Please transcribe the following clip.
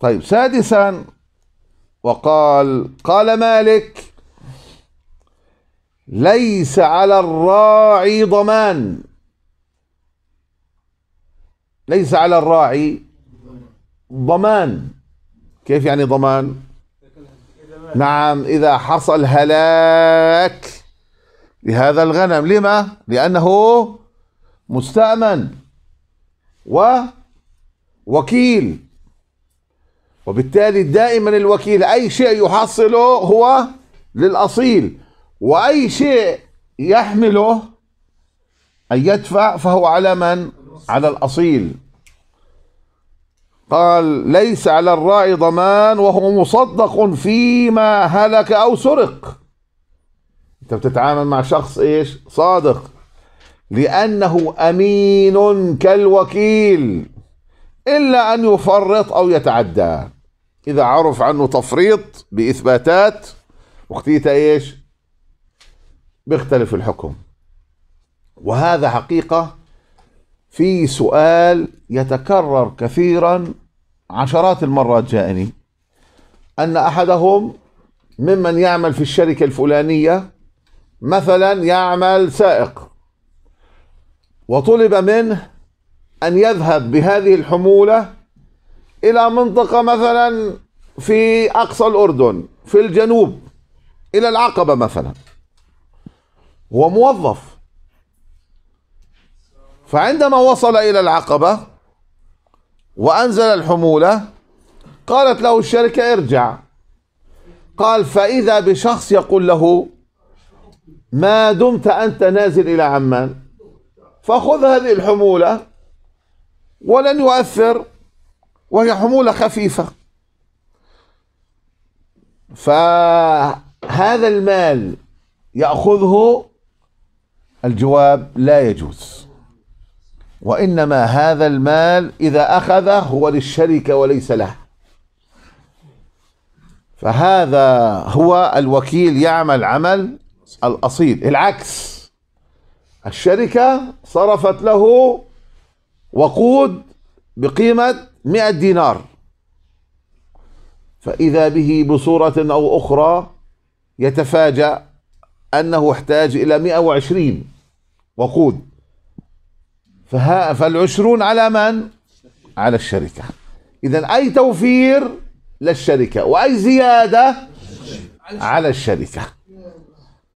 طيب سادسا وقال قال مالك ليس على الراعي ضمان ليس على الراعي ضمان كيف يعني ضمان نعم إذا حصل هلاك لهذا الغنم لما لأنه مستأمن ووكيل وبالتالي دائما الوكيل أي شيء يحصله هو للأصيل وأي شيء يحمله أن يدفع فهو على من؟ على الأصيل قال ليس على الراعي ضمان وهو مصدق فيما هلك أو سرق أنت بتتعامل مع شخص إيش؟ صادق لأنه أمين كالوكيل إلا أن يفرط أو يتعدى إذا عرف عنه تفريط بإثباتات وقتيتها إيش بيختلف الحكم وهذا حقيقة في سؤال يتكرر كثيرا عشرات المرات جاءني أن أحدهم ممن يعمل في الشركة الفلانية مثلا يعمل سائق وطلب منه أن يذهب بهذه الحمولة إلى منطقة مثلا في أقصى الأردن في الجنوب إلى العقبة مثلا هو موظف فعندما وصل إلى العقبة وأنزل الحمولة قالت له الشركة ارجع قال فإذا بشخص يقول له ما دمت أنت نازل إلى عمان فخذ هذه الحمولة ولن يؤثر وهي حمولة خفيفة فهذا المال يأخذه الجواب لا يجوز وإنما هذا المال إذا أخذه هو للشركة وليس له فهذا هو الوكيل يعمل عمل الأصيل العكس الشركة صرفت له وقود بقيمة مئة دينار فإذا به بصورة أو أخرى يتفاجأ أنه احتاج إلى 120 وقود فها فالعشرون على من؟ على الشركة إذا أي توفير للشركة وأي زيادة على الشركة